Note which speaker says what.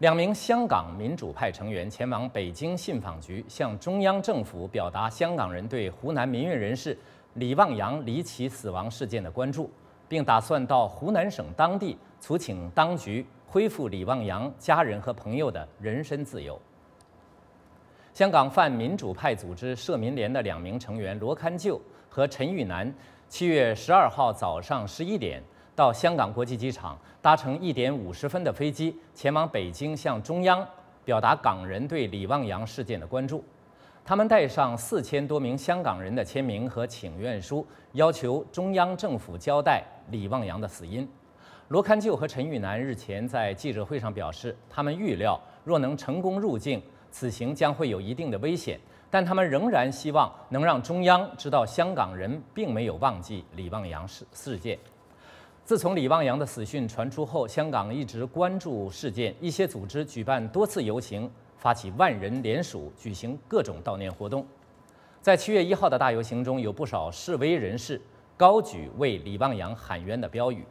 Speaker 1: 两名香港民主派成员前往北京信访局，向中央政府表达香港人对湖南民运人士李旺阳离奇死亡事件的关注，并打算到湖南省当地促请当局恢复李旺阳家人和朋友的人身自由。香港泛民主派组织社民联的两名成员罗堪旧和陈玉南，七月十二号早上十一点。到香港国际机场搭乘一点五十分的飞机前往北京，向中央表达港人对李旺洋事件的关注。他们带上四千多名香港人的签名和请愿书，要求中央政府交代李旺洋的死因。罗刊就和陈玉南日前在记者会上表示，他们预料若能成功入境，此行将会有一定的危险，但他们仍然希望能让中央知道香港人并没有忘记李旺洋事事件。自从李旺洋的死讯传出后，香港一直关注事件，一些组织举办多次游行，发起万人联署，举行各种悼念活动。在七月一号的大游行中，有不少示威人士高举为李旺洋喊冤的标语。